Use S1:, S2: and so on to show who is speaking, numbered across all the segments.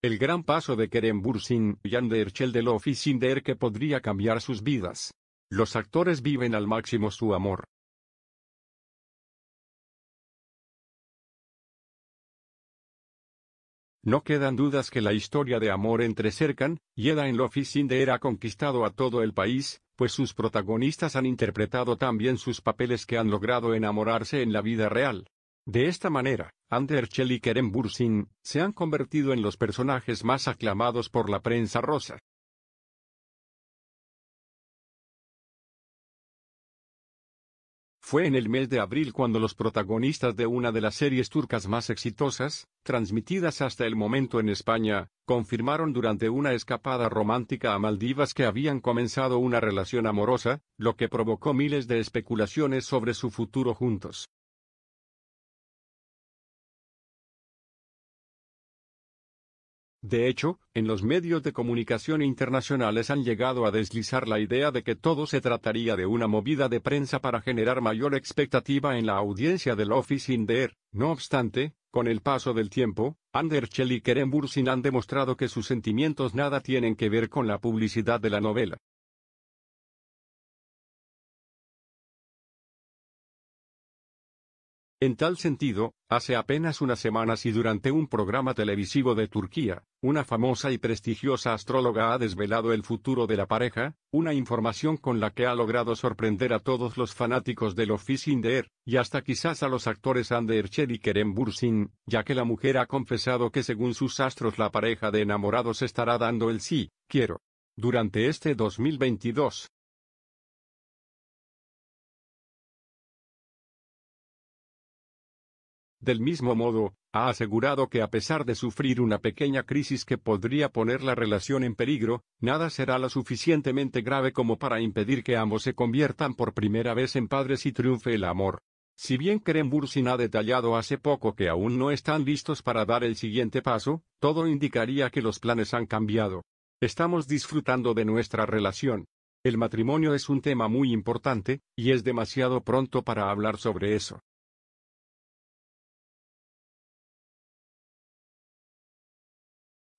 S1: El gran paso de Bursin y Anderchel de y sin que podría cambiar sus vidas. Los actores viven
S2: al máximo su amor. No quedan dudas que la historia de amor entre
S1: Serkan y Eda en Lofi Sinder ha conquistado a todo el país, pues sus protagonistas han interpretado tan bien sus papeles que han logrado enamorarse en la vida real. De esta manera, Anderchel y Kerem Bursin, se han convertido en los personajes más aclamados por la
S2: prensa rosa. Fue en el mes de abril cuando los protagonistas de una de las series
S1: turcas más exitosas, transmitidas hasta el momento en España, confirmaron durante una escapada romántica a Maldivas que habían comenzado una relación amorosa, lo que provocó
S2: miles de especulaciones sobre su futuro juntos. De hecho, en los medios
S1: de comunicación internacionales han llegado a deslizar la idea de que todo se trataría de una movida de prensa para generar mayor expectativa en la audiencia del Office in the No obstante, con el paso del tiempo, Anderchel y Kerem Bursin han demostrado que sus sentimientos nada
S2: tienen que ver con la publicidad de la novela. En tal sentido, hace
S1: apenas unas semanas y durante un programa televisivo de Turquía, una famosa y prestigiosa astróloga ha desvelado el futuro de la pareja, una información con la que ha logrado sorprender a todos los fanáticos del Oficin de Air, y hasta quizás a los actores Ander y Kerem Bursin, ya que la mujer ha confesado que según sus astros la pareja de enamorados estará dando
S2: el sí, quiero. Durante este 2022, Del mismo
S1: modo, ha asegurado que a pesar de sufrir una pequeña crisis que podría poner la relación en peligro, nada será lo suficientemente grave como para impedir que ambos se conviertan por primera vez en padres y triunfe el amor. Si bien Keren Bursin ha detallado hace poco que aún no están listos para dar el siguiente paso, todo indicaría que los planes han cambiado. Estamos disfrutando de nuestra relación. El matrimonio es un tema muy importante,
S2: y es demasiado pronto para hablar sobre eso.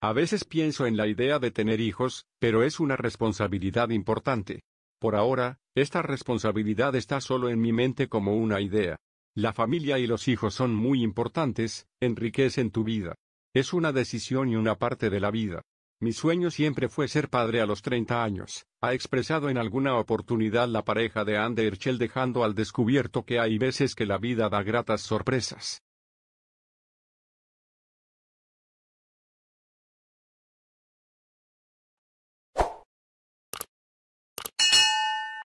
S2: A veces pienso en la idea de
S1: tener hijos, pero es una responsabilidad importante. Por ahora, esta responsabilidad está solo en mi mente como una idea. La familia y los hijos son muy importantes, enriquecen tu vida. Es una decisión y una parte de la vida. Mi sueño siempre fue ser padre a los 30 años, ha expresado en alguna oportunidad la pareja de
S2: Ander Herschel dejando al descubierto que hay veces que la vida da gratas sorpresas.